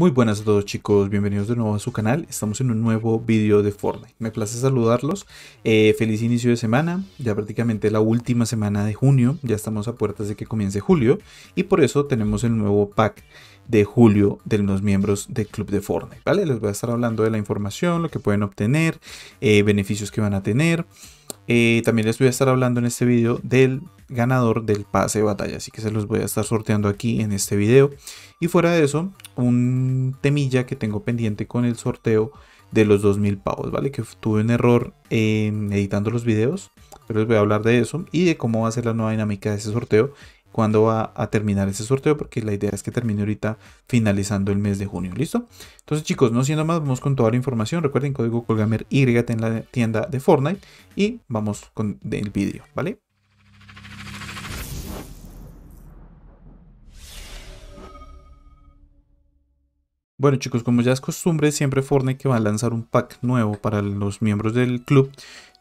Muy buenas a todos chicos, bienvenidos de nuevo a su canal, estamos en un nuevo vídeo de Fortnite. Me place saludarlos, eh, feliz inicio de semana, ya prácticamente la última semana de junio, ya estamos a puertas de que comience julio y por eso tenemos el nuevo pack de julio de los miembros del club de Fortnite, ¿vale? Les voy a estar hablando de la información, lo que pueden obtener, eh, beneficios que van a tener, eh, también les voy a estar hablando en este video del ganador del pase de batalla, así que se los voy a estar sorteando aquí en este video. Y fuera de eso, un temilla que tengo pendiente con el sorteo de los 2000 pavos, ¿vale? Que tuve un error editando los videos, pero les voy a hablar de eso y de cómo va a ser la nueva dinámica de ese sorteo cuándo va a terminar ese sorteo, porque la idea es que termine ahorita finalizando el mes de junio, ¿listo? Entonces chicos, no siendo más, vamos con toda la información, recuerden código Colgamer Y en la tienda de Fortnite y vamos con el vídeo, ¿vale? Bueno chicos, como ya es costumbre, siempre Fortnite que va a lanzar un pack nuevo para los miembros del club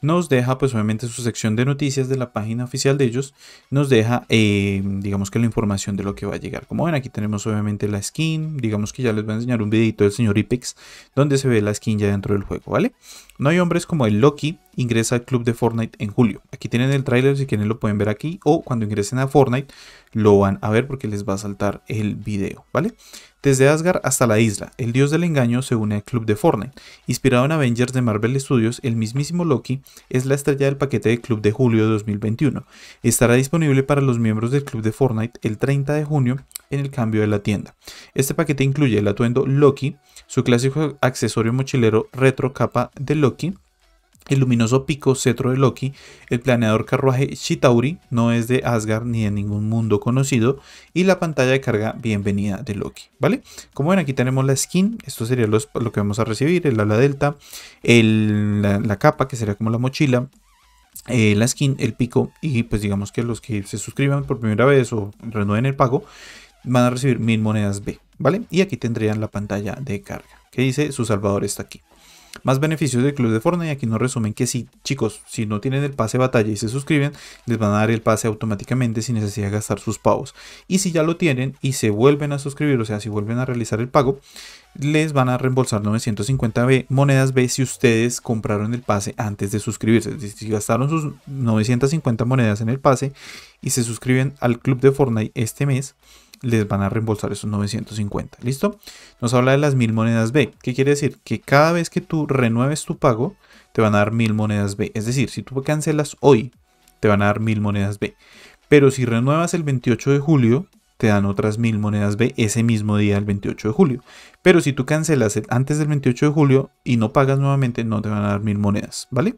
nos deja pues obviamente su sección de noticias de la página oficial de ellos, nos deja eh, digamos que la información de lo que va a llegar. Como ven aquí tenemos obviamente la skin, digamos que ya les voy a enseñar un videito del señor Ipex donde se ve la skin ya dentro del juego, ¿vale? No hay hombres como el Loki ingresa al club de Fortnite en julio. Aquí tienen el tráiler si quieren lo pueden ver aquí o cuando ingresen a Fortnite lo van a ver porque les va a saltar el video, ¿vale? Desde Asgard hasta la isla, el dios del engaño se une al club de Fortnite. Inspirado en Avengers de Marvel Studios, el mismísimo Loki es la estrella del paquete de Club de Julio 2021. Estará disponible para los miembros del Club de Fortnite el 30 de junio en el cambio de la tienda. Este paquete incluye el atuendo Loki, su clásico accesorio mochilero retro capa de Loki, el luminoso pico cetro de Loki, el planeador carruaje Shitauri, no es de Asgard ni de ningún mundo conocido, y la pantalla de carga bienvenida de Loki, ¿vale? Como ven, aquí tenemos la skin, esto sería lo que vamos a recibir, el ala delta, la, capa, que sería como la mochila, eh, la skin, el pico y pues digamos que los que se suscriban por primera vez o renueven el pago van a recibir mil monedas B, ¿vale? Y aquí tendrían la pantalla de carga que dice su salvador está aquí. Más beneficios del club de Fortnite. Aquí nos resumen que si, chicos, si no tienen el pase batalla y se suscriben, les van a dar el pase automáticamente sin necesidad de gastar sus pagos Y si ya lo tienen y se vuelven a suscribir, o sea, si vuelven a realizar el pago, les van a reembolsar 950 monedas B si ustedes compraron el pase antes de suscribirse. Si gastaron sus 950 monedas en el pase y se suscriben al club de Fortnite este mes, les van a reembolsar esos 950. ¿Listo? Nos habla de las mil monedas B. ¿Qué quiere decir? Que cada vez que tú renueves tu pago, te van a dar mil monedas B. Es decir, si tú cancelas hoy, te van a dar mil monedas B. Pero si renuevas el 28 de julio, te dan otras mil monedas B ese mismo día, el 28 de julio. Pero si tú cancelas antes del 28 de julio y no pagas nuevamente, no te van a dar mil monedas, ¿vale?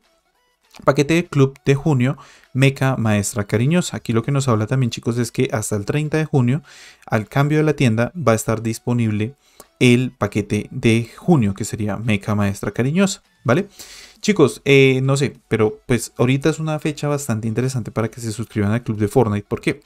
Paquete de club de junio, Meca Maestra Cariñosa. Aquí lo que nos habla también chicos es que hasta el 30 de junio, al cambio de la tienda, va a estar disponible el paquete de junio, que sería Meca Maestra Cariñosa, ¿vale? Chicos, eh, no sé, pero pues ahorita es una fecha bastante interesante para que se suscriban al club de Fortnite. ¿Por qué?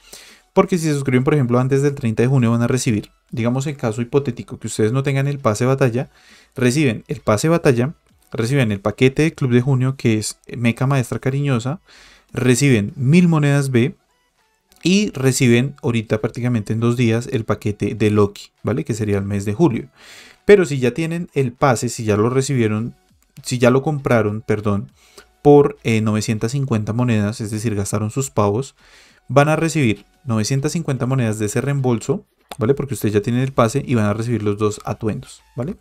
Porque si se suscriben, por ejemplo, antes del 30 de junio van a recibir, digamos el caso hipotético, que ustedes no tengan el pase batalla, reciben el pase batalla reciben el paquete de Club de Junio, que es Meca Maestra Cariñosa, reciben mil monedas B y reciben ahorita prácticamente en dos días el paquete de Loki, ¿vale? Que sería el mes de julio. Pero si ya tienen el pase, si ya lo recibieron, si ya lo compraron, perdón, por 950 eh, monedas, es decir, gastaron sus pavos, van a recibir 950 monedas de ese reembolso, ¿vale? Porque ustedes ya tienen el pase y van a recibir los dos atuendos, ¿vale?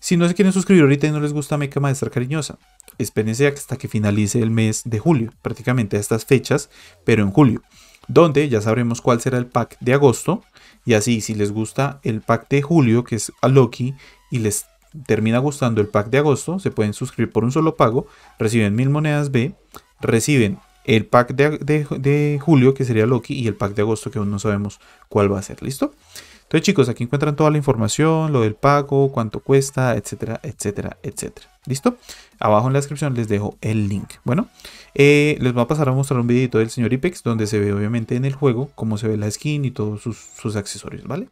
Si no se quieren suscribir ahorita y no les gusta Meca Maestra Cariñosa, espérense hasta que finalice el mes de julio, prácticamente a estas fechas, pero en julio, donde ya sabremos cuál será el pack de agosto. Y así, si les gusta el pack de julio, que es a Loki, y les termina gustando el pack de agosto, se pueden suscribir por un solo pago, reciben mil monedas B, reciben el pack de, de julio, que sería Loki, y el pack de agosto, que aún no sabemos cuál va a ser, ¿listo? Entonces chicos, aquí encuentran toda la información, lo del pago, cuánto cuesta, etcétera, etcétera, etcétera. ¿Listo? Abajo en la descripción les dejo el link. Bueno, eh, les voy a pasar a mostrar un videito del señor Ipex donde se ve obviamente en el juego cómo se ve la skin y todos sus accesorios, ¿vale?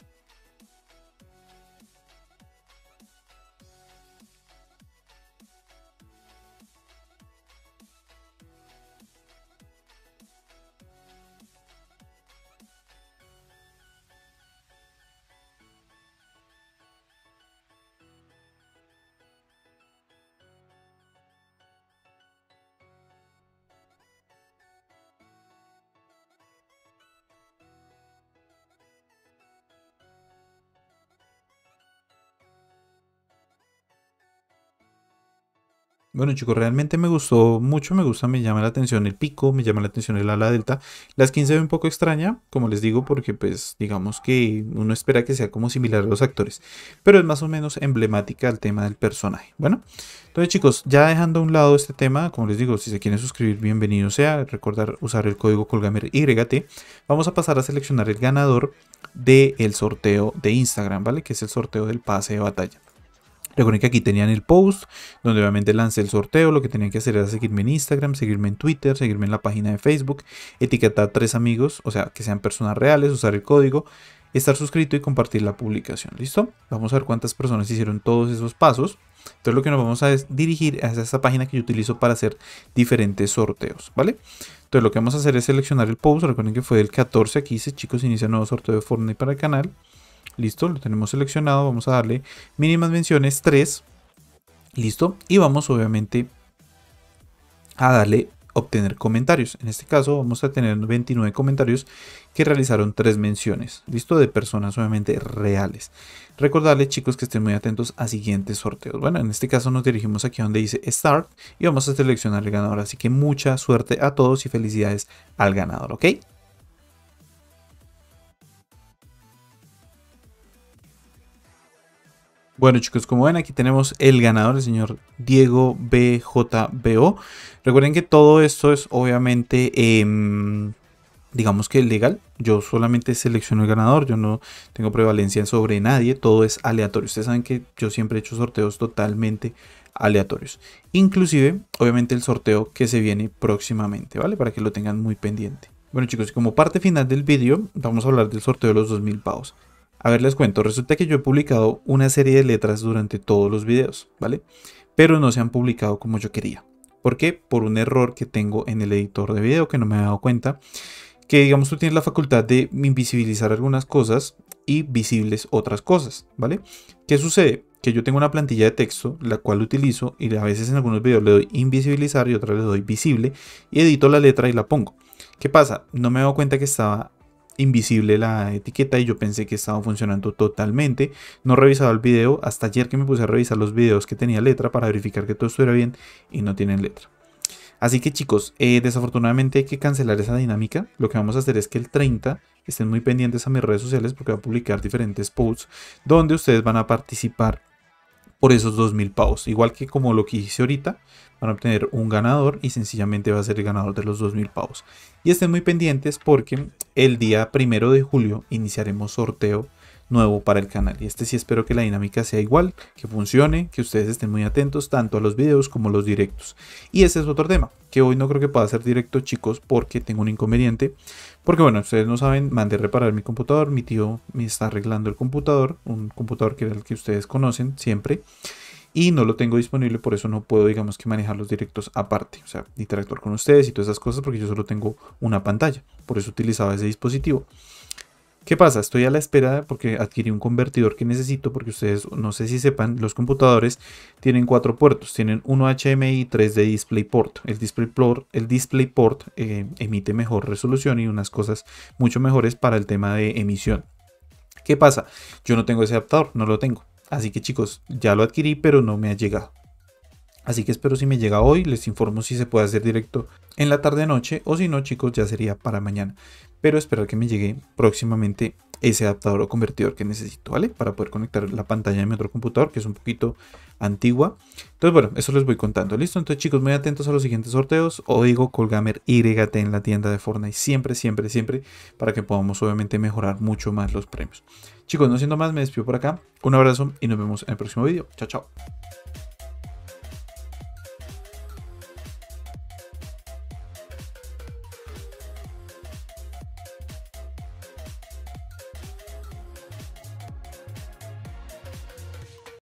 Bueno chicos, realmente me gustó mucho, me gusta, me llama la atención el pico, me llama la atención el ala delta. Las 15 ve un poco extraña, como les digo, porque pues digamos que uno espera que sea como similar a los actores, pero es más o menos emblemática al tema del personaje. Bueno, entonces chicos, ya dejando a un lado este tema, como les digo, si se quieren suscribir, bienvenido sea, recordar usar el código Colgamer Vamos a pasar a seleccionar el ganador del sorteo de Instagram, ¿vale? Que es el sorteo del pase de batalla. Recuerden que aquí tenían el post donde obviamente lancé el sorteo. Lo que tenían que hacer era seguirme en Instagram, seguirme en Twitter, seguirme en la página de Facebook, etiquetar a tres amigos, o sea, que sean personas reales, usar el código, estar suscrito y compartir la publicación. ¿Listo? Vamos a ver cuántas personas hicieron todos esos pasos. Entonces lo que nos vamos a dirigir hacia a esta página que yo utilizo para hacer diferentes sorteos, ¿vale? Entonces lo que vamos a hacer es seleccionar el post, recuerden que fue el 14, aquí dice chicos inicia nuevo sorteo de Fortnite para el canal. Listo, lo tenemos seleccionado. Vamos a darle mínimas menciones 3. Listo. Y vamos obviamente a darle obtener comentarios. En este caso vamos a tener 29 comentarios que realizaron tres menciones. Listo, de personas obviamente reales. Recordarles chicos que estén muy atentos a siguientes sorteos. Bueno, en este caso nos dirigimos aquí donde dice Start y vamos a seleccionar el ganador. Así que mucha suerte a todos y felicidades al ganador, ¿ok? Bueno chicos, como ven aquí tenemos el ganador, el señor Diego BJBO. Recuerden que todo esto es obviamente, em, digamos que legal. Yo solamente selecciono el ganador, yo no tengo prevalencia sobre nadie, todo es aleatorio. Ustedes saben que yo siempre he hecho sorteos totalmente aleatorios. Inclusive, obviamente el sorteo que se viene próximamente, ¿vale? Para que lo tengan muy pendiente. Bueno chicos, como parte final del vídeo, vamos a hablar del sorteo de los 2000 pavos. A ver, les cuento, resulta que yo he publicado una serie de letras durante todos los videos, ¿vale? Pero no se han publicado como yo quería. ¿Por qué? Por un error que tengo en el editor de video que no me he dado cuenta. Que digamos tú tienes la facultad de invisibilizar algunas cosas y visibles otras cosas, ¿vale? ¿Qué sucede? Que yo tengo una plantilla de texto, la cual utilizo y a veces en algunos videos le doy invisibilizar y otras le doy visible y edito la letra y la pongo. ¿Qué pasa? No me he dado cuenta que estaba invisible la etiqueta y yo pensé que estaba funcionando totalmente. No revisado el video hasta ayer que me puse a revisar los videos que tenía letra para verificar que todo estuviera bien y no tienen letra. Así que chicos, eh, desafortunadamente hay que cancelar esa dinámica. Lo que vamos a hacer es que el 30 estén muy pendientes a mis redes sociales porque va a publicar diferentes posts donde ustedes van a participar por esos 2.000 pavos. Igual que como lo que hice ahorita, van a obtener un ganador y sencillamente va a ser el ganador de los 2.000 pavos. Y estén muy pendientes porque el día primero de julio iniciaremos sorteo nuevo para el canal. Y este sí espero que la dinámica sea igual, que funcione, que ustedes estén muy atentos tanto a los videos como a los directos. Y ese es otro tema, que hoy no creo que pueda ser directo chicos porque tengo un inconveniente. Porque bueno, ustedes no saben, mandé reparar mi computador, mi tío me está arreglando el computador, un computador que era el que ustedes conocen siempre y no lo tengo disponible, por eso no puedo, digamos que manejar los directos aparte, o sea, interactuar con ustedes y todas esas cosas porque yo solo tengo una pantalla, por eso utilizaba ese dispositivo. ¿Qué pasa? Estoy a la espera porque adquirí un convertidor que necesito porque ustedes no sé si sepan, los computadores tienen cuatro puertos, tienen uno HMI y tres de DisplayPort. El DisplayPort, el DisplayPort eh, emite mejor resolución y unas cosas mucho mejores para el tema de emisión. ¿Qué pasa? Yo no tengo ese adaptador, no lo tengo. Así que chicos, ya lo adquirí pero no me ha llegado. Así que espero si me llega hoy, les informo si se puede hacer directo en la tarde-noche o si no chicos ya sería para mañana pero esperar que me llegue próximamente ese adaptador o convertidor que necesito, ¿vale? Para poder conectar la pantalla de mi otro computador, que es un poquito antigua. Entonces, bueno, eso les voy contando, ¿listo? Entonces, chicos, muy atentos a los siguientes sorteos. O Colgamer YT en la tienda de Fortnite, siempre, siempre, siempre, para que podamos obviamente mejorar mucho más los premios. Chicos, no siendo más, me despido por acá. Un abrazo y nos vemos en el próximo video. Chao, chao.